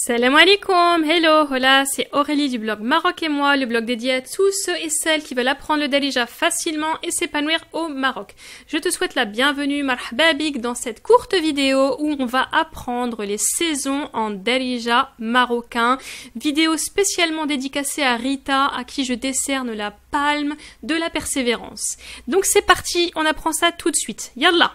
Salam alaikum, hello, hola, c'est Aurélie du blog Maroc et moi, le blog dédié à tous ceux et celles qui veulent apprendre le Darija facilement et s'épanouir au Maroc. Je te souhaite la bienvenue, marhababik, dans cette courte vidéo où on va apprendre les saisons en Darija marocain. Vidéo spécialement dédicacée à Rita, à qui je décerne la palme de la persévérance. Donc c'est parti, on apprend ça tout de suite. Yallah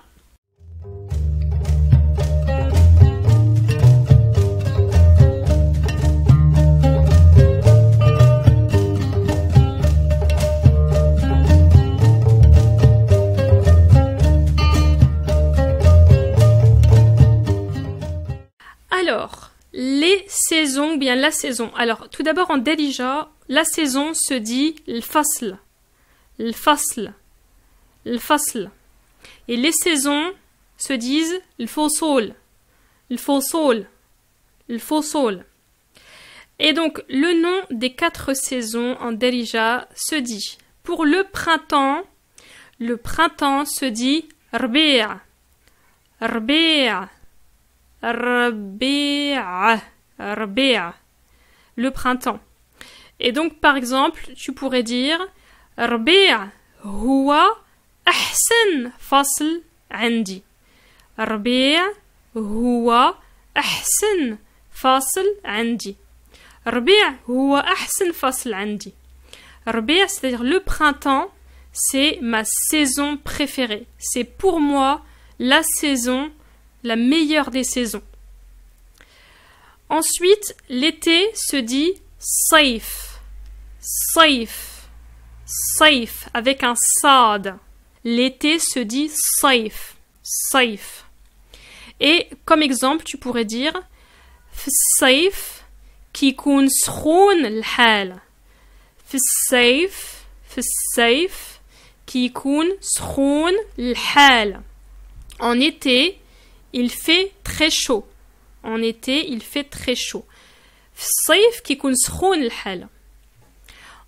Alors, les saisons, bien la saison. Alors, tout d'abord en Darija, la saison se dit l'fasl. L'fasl. L'fasl. Et les saisons se disent l'fosol. L'fosol. L'fosol. Et donc, le nom des quatre saisons en Darija se dit. Pour le printemps, le printemps se dit rbea. Rbea. Rabi'a. Le printemps. Et donc, par exemple, tu pourrais dire Rbea huwa ahsan fasl andi. Rabi'a huwa ahsan fasl andi. Rabi'a huwa ahsan fasl andi. Rabi'a, c'est-à-dire le printemps, c'est ma saison préférée. C'est pour moi la saison la meilleure des saisons. Ensuite, l'été se dit safe, safe, safe avec un sad. L'été se dit safe, safe. Et comme exemple, tu pourrais dire safe qui kun سخون safe, safe en été il fait très chaud. En été, il fait très chaud.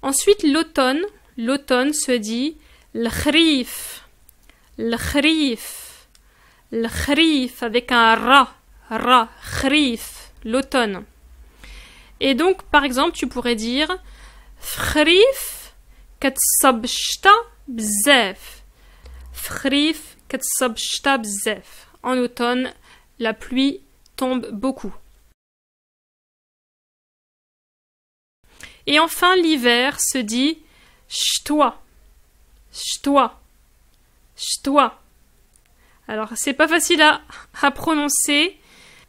Ensuite, l'automne, l'automne se dit l'khrif, l'khrif, l'khrif avec un ra, ra, khrif, l'automne. Et donc, par exemple, tu pourrais dire Frif katsabshta bzef. Frif katsabshta bzef en automne, la pluie tombe beaucoup. Et enfin, l'hiver se dit Ch'toi, ch'toi, ch'toi. Alors, c'est pas facile à, prononcer.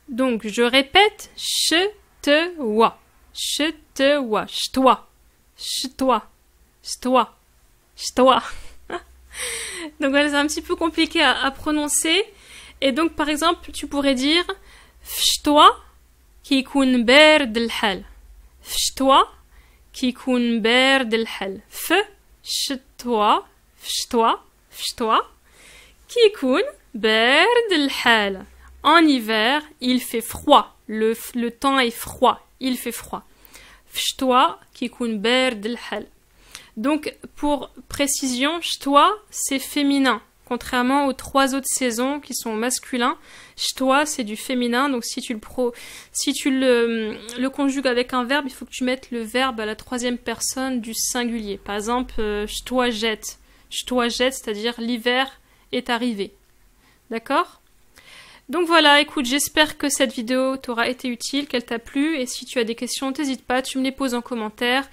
Donc, je répète Ch'tewa, ch'tewa, ch'toi, ch'toi, ch'toi, ch'toi. Donc, voilà, c'est un petit peu compliqué à prononcer. Et donc, par exemple, tu pourrais dire F'toi qui koun ber del hal. F'toi qui koun ber del hal. F'toi, f'toi, fchtoa qui koun ber del hal. En hiver, il fait froid. Le, temps est froid. Il fait froid. F'toi qui koun ber del hal. Donc, pour précision, ch'toi, c'est féminin. Contrairement aux trois autres saisons qui sont masculins, toi c'est du féminin. Donc si tu le pro, si tu le, conjugues avec un verbe, il faut que tu mettes le verbe à la troisième personne du singulier. Par exemple, euh, toi jette. jette, c'est-à-dire l'hiver est arrivé. D'accord donc voilà, écoute, j'espère que cette vidéo t'aura été utile, qu'elle t'a plu, et si tu as des questions, n'hésite pas, tu me les poses en commentaire.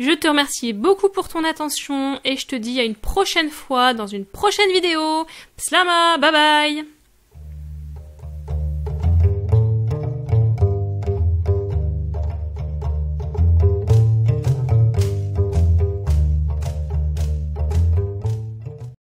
Je te remercie beaucoup pour ton attention et je te dis à une prochaine fois dans une prochaine vidéo. Slama, bye bye